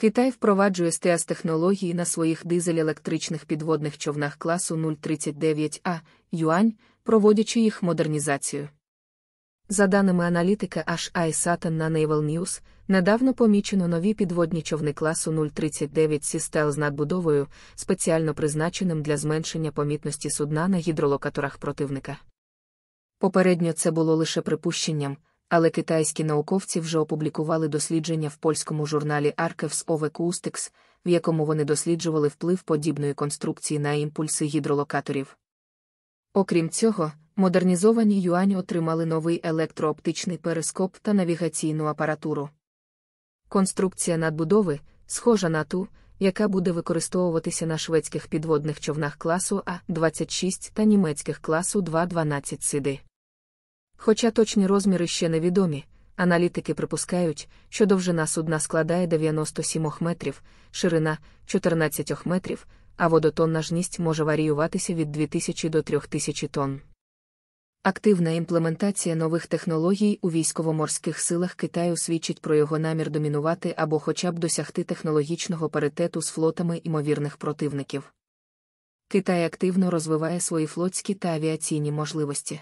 Китай впроваджує стеаз технології на своїх дизель-електричних підводних човнах класу 039А Юань, проводячи їх модернізацію. За даними аналітика HI Saturn на Naval News, недавно помічено нові підводні човни класу 039 Сістел з надбудовою, спеціально призначеним для зменшення помітності судна на гідролокаторах противника. Попередньо це було лише припущенням, але китайські науковці вже опублікували дослідження в польському журналі Archives of Acoustics, в якому вони досліджували вплив подібної конструкції на імпульси гідролокаторів. Окрім цього, модернізовані юані отримали новий електрооптичний перископ та навігаційну апаратуру. Конструкція надбудови, схожа на ту, яка буде використовуватися на шведських підводних човнах класу А26 та німецьких класу Д-12 сиди. Хоча точні розміри ще невідомі, аналітики припускають, що довжина судна складає 97 метрів, ширина 14 метрів, а водотонна жність може варіюватися від 2000 до 3000 тонн. Активна імплементація нових технологій у військово-морських силах Китаю свідчить про його намір домінувати або хоча б досягти технологічного паритету з флотами імовірних противників. Китай активно розвиває свої флотські та авіаційні можливості.